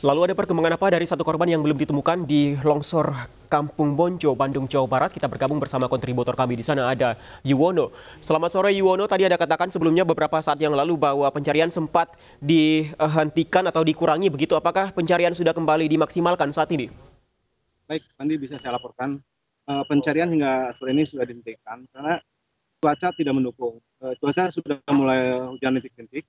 Lalu ada perkembangan apa dari satu korban yang belum ditemukan di longsor Kampung Bonjo, Bandung, Jawa Barat? Kita bergabung bersama kontributor kami di sana ada Yuwono. Selamat sore Yuwono, tadi ada katakan sebelumnya beberapa saat yang lalu bahwa pencarian sempat dihentikan atau dikurangi begitu. Apakah pencarian sudah kembali dimaksimalkan saat ini? Baik, nanti bisa saya laporkan. Eh, pencarian hingga sore ini sudah dihentikan karena cuaca tidak mendukung. Eh, cuaca sudah mulai hujan titik-titik,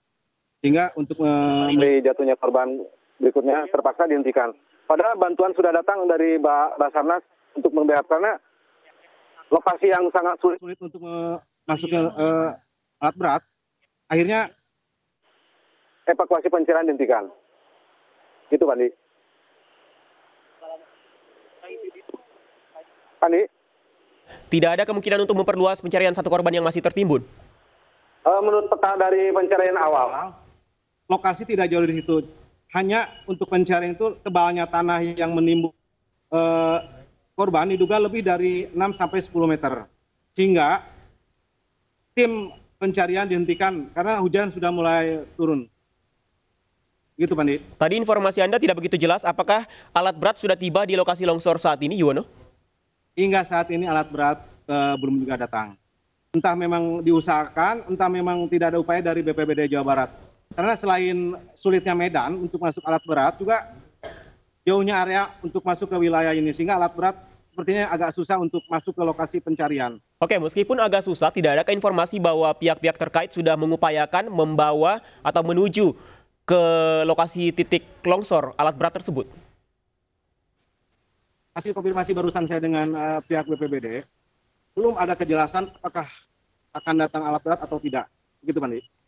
sehingga untuk uh, jatuhnya korban berikutnya iya. terpaksa dihentikan. Padahal bantuan sudah datang dari Basarnas untuk membayar karena lokasi yang sangat sulit, sulit untuk masuknya uh, alat berat. Akhirnya evakuasi pencarian dihentikan. Itu Pandi. Pandi. Tidak ada kemungkinan untuk memperluas pencarian satu korban yang masih tertimbun. Eh, menurut peta dari pencarian awal, lokasi tidak jauh dari situ hanya untuk pencarian itu tebalnya tanah yang menimbul eh, korban diduga lebih dari 6 sampai 10 meter. Sehingga tim pencarian dihentikan karena hujan sudah mulai turun. Gitu Pandi. Tadi informasi Anda tidak begitu jelas apakah alat berat sudah tiba di lokasi longsor saat ini Yuwono? Hingga saat ini alat berat eh, belum juga datang. Entah memang diusahakan, entah memang tidak ada upaya dari BPBD Jawa Barat. Karena selain sulitnya medan untuk masuk alat berat juga jauhnya area untuk masuk ke wilayah ini sehingga alat berat sepertinya agak susah untuk masuk ke lokasi pencarian. Oke, meskipun agak susah, tidak ada informasi bahwa pihak-pihak terkait sudah mengupayakan membawa atau menuju ke lokasi titik longsor alat berat tersebut? Hasil konfirmasi barusan saya dengan uh, pihak BPBD, belum ada kejelasan apakah akan datang alat berat atau tidak. Begitu, Pak.